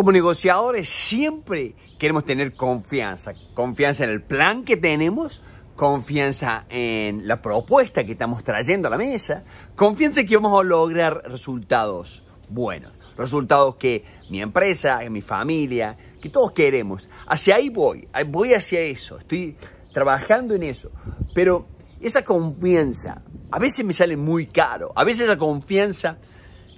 Como negociadores siempre queremos tener confianza, confianza en el plan que tenemos, confianza en la propuesta que estamos trayendo a la mesa, confianza en que vamos a lograr resultados buenos, resultados que mi empresa, mi familia, que todos queremos. Hacia ahí voy, voy hacia eso, estoy trabajando en eso, pero esa confianza a veces me sale muy caro, a veces esa confianza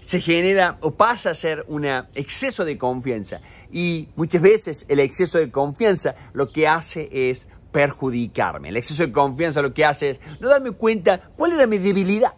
se genera o pasa a ser un exceso de confianza. Y muchas veces el exceso de confianza lo que hace es perjudicarme. El exceso de confianza lo que hace es no darme cuenta cuál era mi debilidad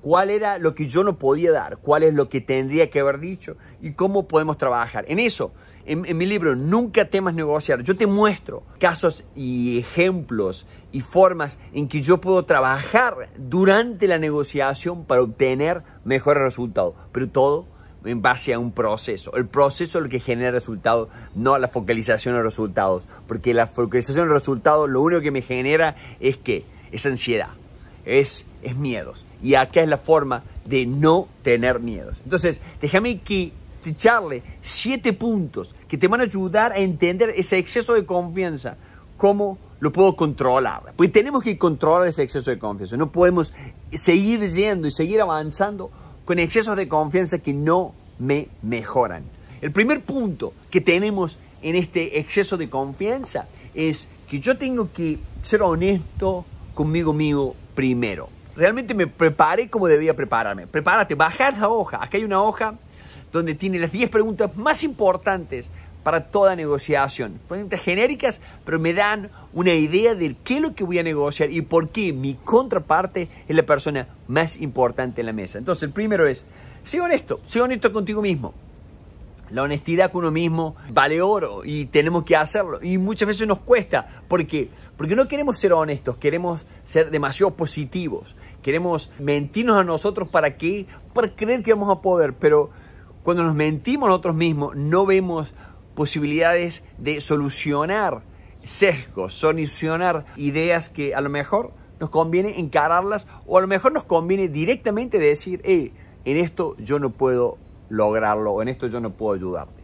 cuál era lo que yo no podía dar, cuál es lo que tendría que haber dicho y cómo podemos trabajar. En eso, en, mi libro, Nunca temas negociar, yo te muestro casos y ejemplos y formas en que yo puedo trabajar durante la negociación para obtener mejores resultados, pero todo en base a un proceso. El proceso es lo que genera resultados, no la focalización de resultados, porque la focalización de resultados lo único que me genera es que es ansiedad es, miedos. Y acá es la forma de no tener miedos. Entonces, déjame que te charle siete puntos que te van a ayudar a entender ese exceso de confianza, cómo lo puedo controlar. Porque tenemos que controlar ese exceso de confianza. No podemos seguir yendo y seguir avanzando con excesos de confianza que no me mejoran. El primer punto que tenemos en este exceso de confianza es que yo tengo que ser honesto conmigo mismo, primero. Realmente me preparé como debía prepararme. Prepárate, bajar la hoja. Acá hay una hoja donde tiene las 10 preguntas más importantes para toda negociación. Preguntas genéricas, pero me dan una idea de qué es lo que voy a negociar y por qué mi contraparte es la persona más importante en la mesa. Entonces, el primero es, sé honesto, sé honesto contigo mismo. La honestidad con uno mismo vale oro y tenemos que hacerlo. Y muchas veces nos cuesta. ¿Por qué? Porque no queremos ser honestos, queremos ser demasiado positivos. Queremos mentirnos a nosotros para que, para creer que vamos a poder. Pero cuando nos mentimos a nosotros mismos, no vemos posibilidades de solucionar sesgos, solucionar ideas que a lo mejor nos conviene encararlas o a lo mejor nos conviene directamente decir, eh, en esto yo no puedo lograrlo, en esto yo no puedo ayudarte.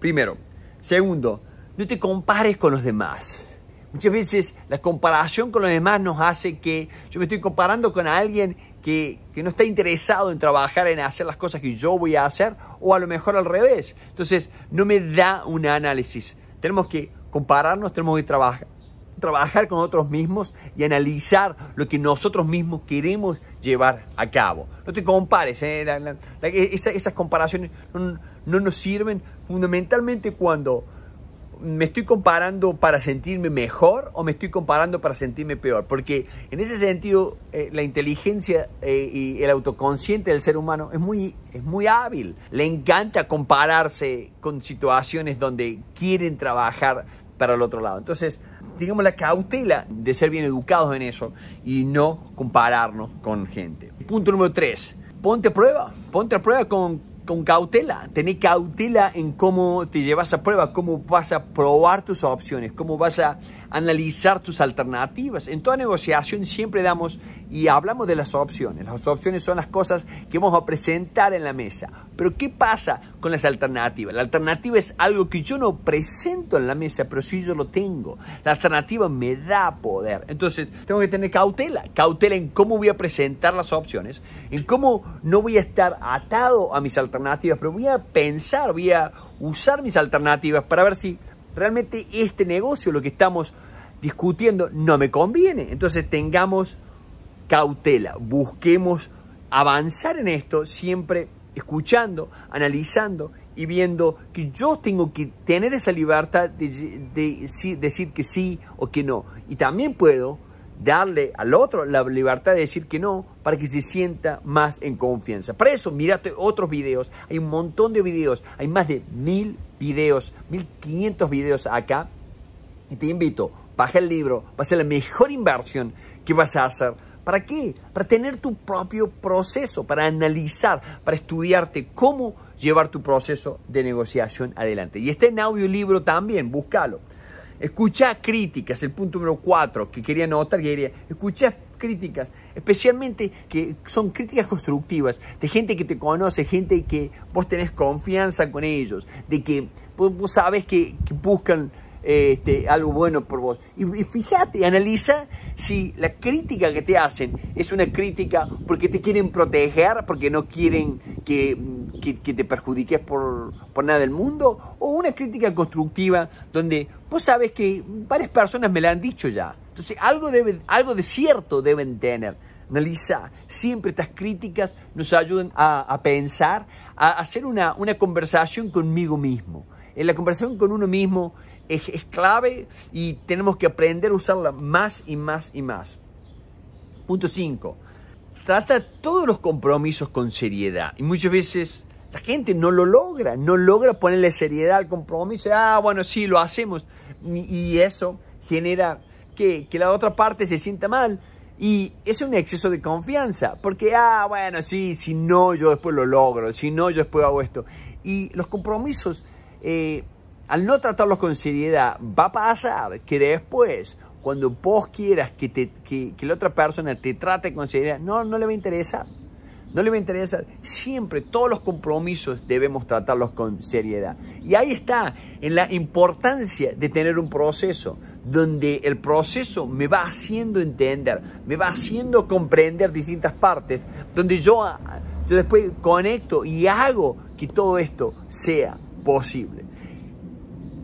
Primero. Segundo, no te compares con los demás. Muchas veces la comparación con los demás nos hace que yo me estoy comparando con alguien que, que, no está interesado en trabajar, en hacer las cosas que yo voy a hacer, o a lo mejor al revés. Entonces, no me da un análisis. Tenemos que compararnos, tenemos que trabajar trabajar con otros mismos y analizar lo que nosotros mismos queremos llevar a cabo. No te compares, eh, esas comparaciones no, nos sirven fundamentalmente cuando me estoy comparando para sentirme mejor o me estoy comparando para sentirme peor. Porque en ese sentido, eh, la inteligencia eh, y el autoconsciente del ser humano es muy, es muy hábil. Le encanta compararse con situaciones donde quieren trabajar para el otro lado. Entonces, digamos, la cautela de ser bien educados en eso y no compararnos con gente. Punto número tres, ponte a prueba, ponte a prueba con, cautela, tené cautela en cómo te llevas a prueba, cómo vas a probar tus opciones, cómo vas a analizar tus alternativas. En toda negociación siempre damos y hablamos de las opciones. Las opciones son las cosas que vamos a presentar en la mesa. Pero ¿qué pasa con las alternativas? La alternativa es algo que yo no presento en la mesa, pero sí yo lo tengo. La alternativa me da poder. Entonces tengo que tener cautela. Cautela en cómo voy a presentar las opciones, en cómo no voy a estar atado a mis alternativas, pero voy a pensar, voy a usar mis alternativas para ver si realmente este negocio, lo que estamos discutiendo, no me conviene. Entonces tengamos cautela, busquemos avanzar en esto siempre escuchando, analizando y viendo que yo tengo que tener esa libertad de, decir que sí o que no. Y también puedo darle al otro la libertad de decir que no para que se sienta más en confianza. Para eso, mirate otros videos. Hay un montón de videos. Hay más de mil videos, 1500 videos acá. Y te invito, baja el libro, va a ser la mejor inversión que vas a hacer. ¿Para qué? Para tener tu propio proceso, para analizar, para estudiarte cómo llevar tu proceso de negociación adelante. Y está en audiolibro también, búscalo. Escucha críticas, el punto número 4 que quería anotar, que quería, escucha críticas, especialmente que son críticas constructivas, de gente que te conoce, gente que vos tenés confianza con ellos, de que vos, sabés sabes que, buscan eh, este, algo bueno por vos. Y, fíjate, analiza si la crítica que te hacen es una crítica porque te quieren proteger, porque no quieren que, te perjudiques por, por, nada del mundo, o una crítica constructiva donde vos sabes que varias personas me la han dicho ya. Entonces, algo, debe, algo de cierto deben tener. Analiza, siempre estas críticas nos ayudan a, pensar, a hacer una, conversación conmigo mismo. En eh, la conversación con uno mismo es, es clave y tenemos que aprender a usarla más y más y más. Punto 5. Trata todos los compromisos con seriedad. Y muchas veces la gente no lo logra, no logra ponerle seriedad al compromiso. Ah, bueno, sí, lo hacemos. Y eso genera que, la otra parte se sienta mal. Y es un exceso de confianza, porque, ah, bueno, sí, si no, yo después lo logro, si no, yo después hago esto. Y los compromisos, eh, al no tratarlos con seriedad, va a pasar que después, cuando vos quieras que, que, la otra persona te trate con seriedad, no, no le va a interesar no le va a interesar. Siempre todos los compromisos debemos tratarlos con seriedad. Y ahí está, en la importancia de tener un proceso, donde el proceso me va haciendo entender, me va haciendo comprender distintas partes, donde yo, ah, yo después conecto y hago que todo esto sea posible.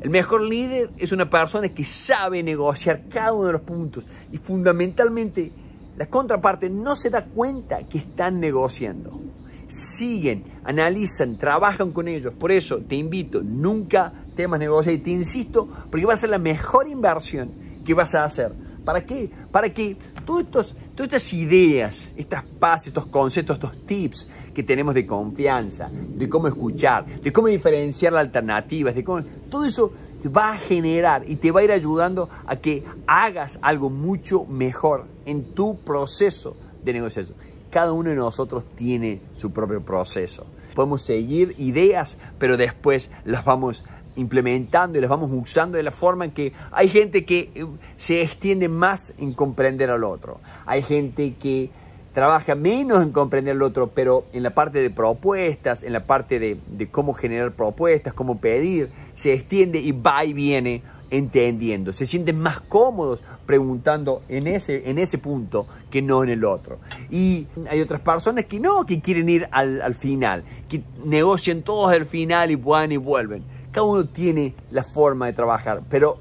El mejor líder es una persona que sabe negociar cada uno de los puntos y fundamentalmente la contraparte no se da cuenta que están negociando. Siguen, analizan, trabajan con ellos. Por eso te invito, nunca temas negociar y te insisto, porque va a ser la mejor inversión que vas a hacer. ¿Para qué? Para que todos todas estas ideas, estas pases, estos conceptos, estos tips que tenemos de confianza, de cómo escuchar, de cómo diferenciar las alternativas, de cómo, todo eso va a generar y te va a ir ayudando a que hagas algo mucho mejor en tu proceso de negociación. Cada uno de nosotros tiene su propio proceso. Podemos seguir ideas, pero después las vamos implementando y las vamos usando de la forma en que hay gente que eh, se extiende más en comprender al otro. Hay gente que trabaja menos en comprender el otro, pero en la parte de propuestas, en la parte de, cómo generar propuestas, cómo pedir, se extiende y va y viene entendiendo. Se sienten más cómodos preguntando en ese, en ese punto que no en el otro. Y hay otras personas que no, que quieren ir al, al final, que negocian todos al final y van y vuelven. Cada uno tiene la forma de trabajar, pero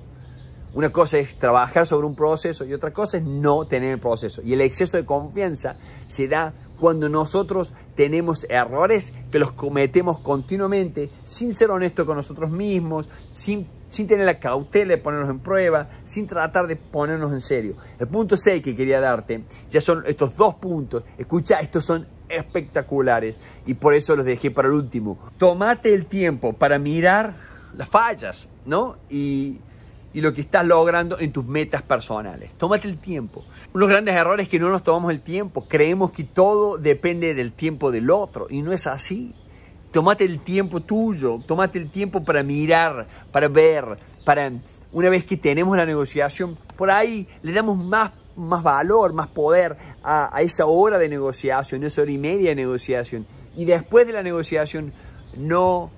una cosa es trabajar sobre un proceso y otra cosa es no tener el proceso. Y el exceso de confianza se da cuando nosotros tenemos errores que los cometemos continuamente sin ser honestos con nosotros mismos, sin, sin tener la cautela de ponernos en prueba, sin tratar de ponernos en serio. El punto 6 que quería darte, ya son estos dos puntos, escucha, estos son espectaculares y por eso los dejé para el último. Tómate el tiempo para mirar las fallas, ¿no? Y y lo que estás logrando en tus metas personales. Tómate el tiempo. los grandes errores es que no nos tomamos el tiempo. Creemos que todo depende del tiempo del otro y no es así. Tómate el tiempo tuyo, tómate el tiempo para mirar, para ver, para una vez que tenemos la negociación, por ahí le damos más, más valor, más poder a, esa hora de negociación, esa hora y media de negociación. Y después de la negociación, no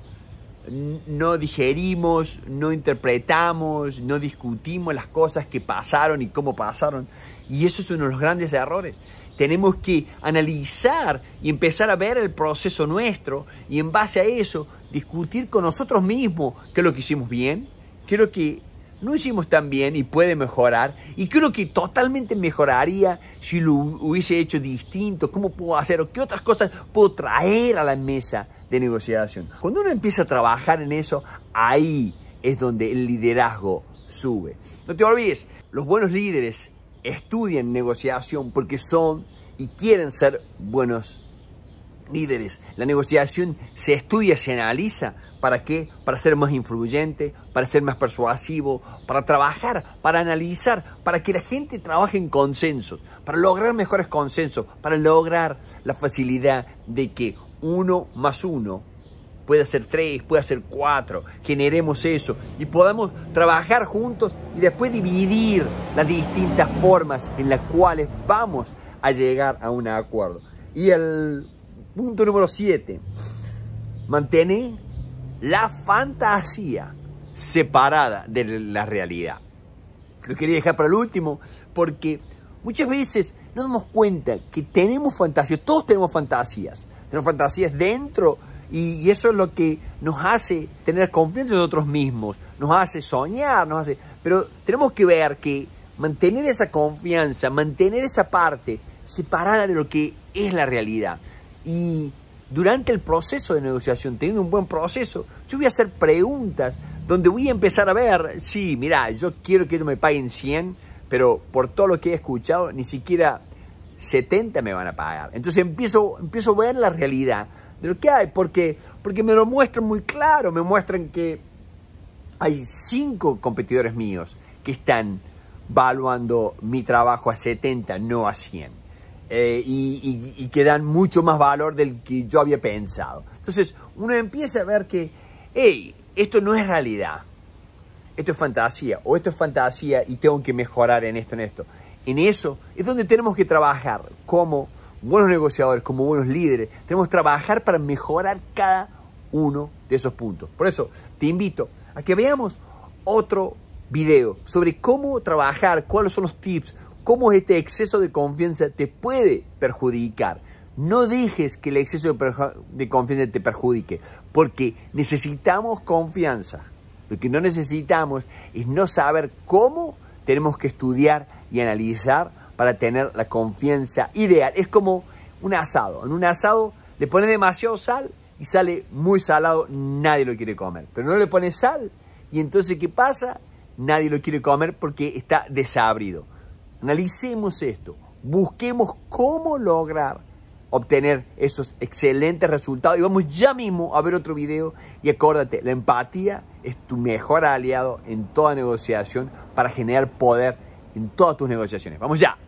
no digerimos, no interpretamos, no discutimos las cosas que pasaron y cómo pasaron. Y eso es uno de los grandes errores. Tenemos que analizar y empezar a ver el proceso nuestro y en base a eso discutir con nosotros mismos qué es lo que hicimos bien, qué que no hicimos tan bien y puede mejorar. Y creo que totalmente mejoraría si lo hubiese hecho distinto. ¿Cómo puedo hacer? ¿O qué otras cosas puedo traer a la mesa de negociación? Cuando uno empieza a trabajar en eso, ahí es donde el liderazgo sube. No te olvides, los buenos líderes estudian negociación porque son y quieren ser buenos líderes. La negociación se estudia, se analiza. ¿Para qué? Para ser más influyente, para ser más persuasivo, para trabajar, para analizar, para que la gente trabaje en consensos, para lograr mejores consensos, para lograr la facilidad de que uno más uno puede ser tres, puede ser cuatro, generemos eso y podamos trabajar juntos y después dividir las distintas formas en las cuales vamos a llegar a un acuerdo. Y el Punto número 7. Mantener la fantasía separada de la realidad. Lo quería dejar para el último porque muchas veces no damos cuenta que tenemos fantasías, todos tenemos fantasías, tenemos fantasías dentro y, eso es lo que nos hace tener confianza en nosotros mismos, nos hace soñar, nos hace... Pero tenemos que ver que mantener esa confianza, mantener esa parte separada de lo que es la realidad. Y durante el proceso de negociación, teniendo un buen proceso, yo voy a hacer preguntas donde voy a empezar a ver, sí, mira, yo quiero que me paguen 100, pero por todo lo que he escuchado, ni siquiera 70 me van a pagar. Entonces empiezo, empiezo a ver la realidad de lo que hay, porque, porque me lo muestran muy claro, me muestran que hay cinco competidores míos que están valuando mi trabajo a 70, no a 100. Eh, y, y, que dan mucho más valor del que yo había pensado. Entonces uno empieza a ver que, hey, esto no es realidad, esto es fantasía, o esto es fantasía y tengo que mejorar en esto, en esto. En eso es donde tenemos que trabajar como buenos negociadores, como buenos líderes. Tenemos que trabajar para mejorar cada uno de esos puntos. Por eso te invito a que veamos otro video sobre cómo trabajar, cuáles son los tips, cómo este exceso de confianza te puede perjudicar. No dejes que el exceso de, confianza te perjudique, porque necesitamos confianza. Lo que no necesitamos es no saber cómo tenemos que estudiar y analizar para tener la confianza ideal. Es como un asado. En un asado le pones demasiado sal y sale muy salado, nadie lo quiere comer. Pero no le pones sal y entonces ¿qué pasa? Nadie lo quiere comer porque está desabrido. Analicemos esto. Busquemos cómo lograr obtener esos excelentes resultados. Y vamos ya mismo a ver otro video. Y acuérdate, la empatía es tu mejor aliado en toda negociación para generar poder en todas tus negociaciones. Vamos ya.